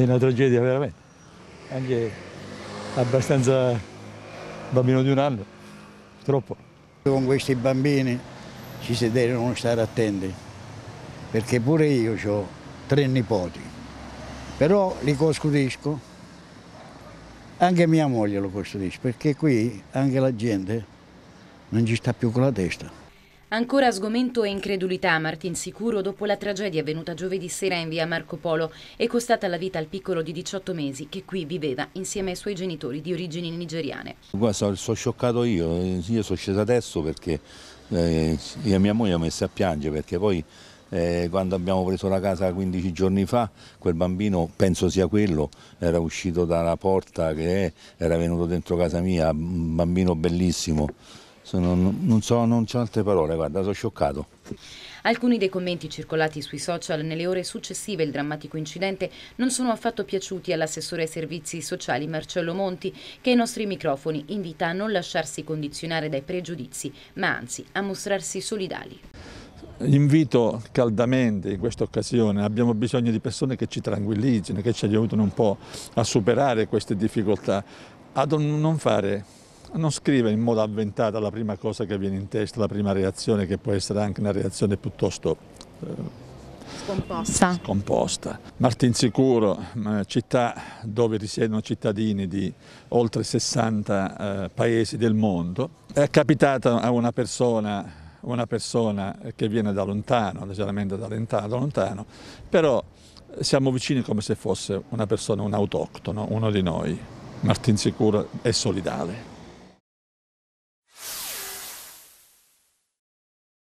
È una tragedia veramente, anche abbastanza bambino di un anno, troppo. Con questi bambini ci si devono stare attenti, perché pure io ho tre nipoti, però li costruisco, anche mia moglie lo costruisce, perché qui anche la gente non ci sta più con la testa. Ancora sgomento e incredulità Martin Sicuro dopo la tragedia avvenuta giovedì sera in via Marco Polo e costata la vita al piccolo di 18 mesi che qui viveva insieme ai suoi genitori di origini nigeriane. Qua sono, scioccato io, eh, io sono sceso adesso perché eh, mia moglie ha messo a piangere perché poi eh, quando abbiamo preso la casa 15 giorni fa, quel bambino, penso sia quello, era uscito dalla porta che era venuto dentro casa mia, un bambino bellissimo. Sono, non, so, non c'ho altre parole, guarda, sono scioccato. Alcuni dei commenti circolati sui social nelle ore successive al drammatico incidente non sono affatto piaciuti all'assessore ai servizi sociali Marcello Monti, che ai nostri microfoni invita a non lasciarsi condizionare dai pregiudizi, ma anzi a mostrarsi solidali. Invito caldamente in questa occasione, abbiamo bisogno di persone che ci tranquillizzino, che ci aiutino un po' a superare queste difficoltà, a non fare non scrive in modo avventato la prima cosa che viene in testa, la prima reazione che può essere anche una reazione piuttosto eh, Scomposta. scomposta. Martinsicuro, città dove risiedono cittadini di oltre 60 eh, paesi del mondo, è capitata a una persona una persona che viene da lontano, leggermente da lontano, però siamo vicini come se fosse una persona, un autoctono, uno di noi. Martin Sicuro è solidale.